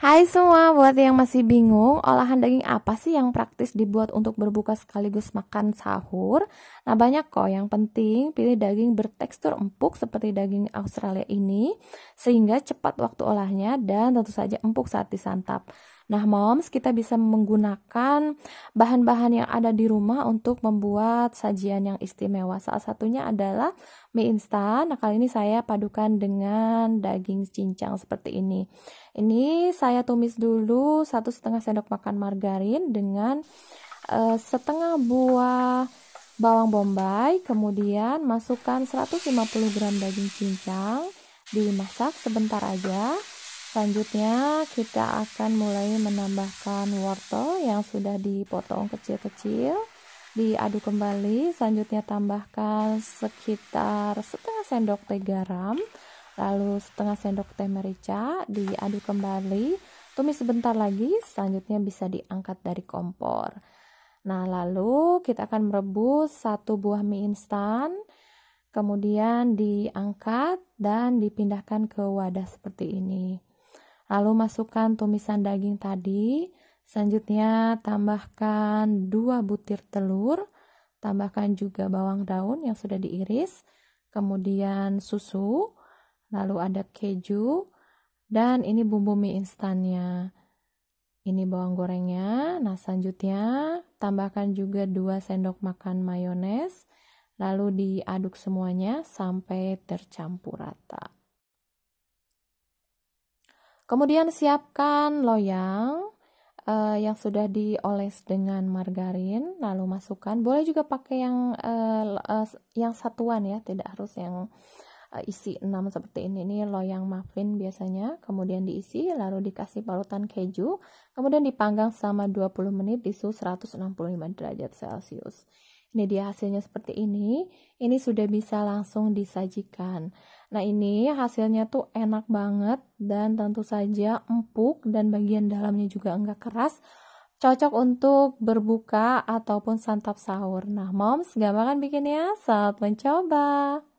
Hai semua, buat yang masih bingung, olahan daging apa sih yang praktis dibuat untuk berbuka sekaligus makan sahur? Nah banyak kok, yang penting pilih daging bertekstur empuk seperti daging Australia ini, sehingga cepat waktu olahnya dan tentu saja empuk saat disantap. Nah, moms, kita bisa menggunakan bahan-bahan yang ada di rumah untuk membuat sajian yang istimewa. Salah satunya adalah mie instan. Nah, kali ini saya padukan dengan daging cincang seperti ini. Ini saya tumis dulu satu setengah sendok makan margarin dengan uh, setengah buah bawang bombay. Kemudian masukkan 150 gram daging cincang. Dimasak sebentar aja. Selanjutnya kita akan mulai menambahkan wortel yang sudah dipotong kecil-kecil Diaduk kembali, selanjutnya tambahkan sekitar setengah sendok teh garam Lalu setengah sendok teh merica, diaduk kembali Tumis sebentar lagi, selanjutnya bisa diangkat dari kompor Nah lalu kita akan merebus satu buah mie instan Kemudian diangkat dan dipindahkan ke wadah seperti ini Lalu masukkan tumisan daging tadi. Selanjutnya tambahkan 2 butir telur, tambahkan juga bawang daun yang sudah diiris, kemudian susu, lalu ada keju, dan ini bumbu mie instannya. Ini bawang gorengnya. Nah, selanjutnya tambahkan juga 2 sendok makan mayones, lalu diaduk semuanya sampai tercampur rata. Kemudian siapkan loyang uh, yang sudah dioles dengan margarin, lalu masukkan. Boleh juga pakai yang uh, uh, yang satuan ya, tidak harus yang uh, isi enam seperti ini. Ini loyang muffin biasanya, kemudian diisi lalu dikasih parutan keju, kemudian dipanggang selama 20 menit di suhu 165 derajat Celcius. Ini dia hasilnya seperti ini. Ini sudah bisa langsung disajikan. Nah ini hasilnya tuh enak banget dan tentu saja empuk dan bagian dalamnya juga enggak keras. Cocok untuk berbuka ataupun santap sahur. Nah moms, gampang kan bikinnya? Saat mencoba.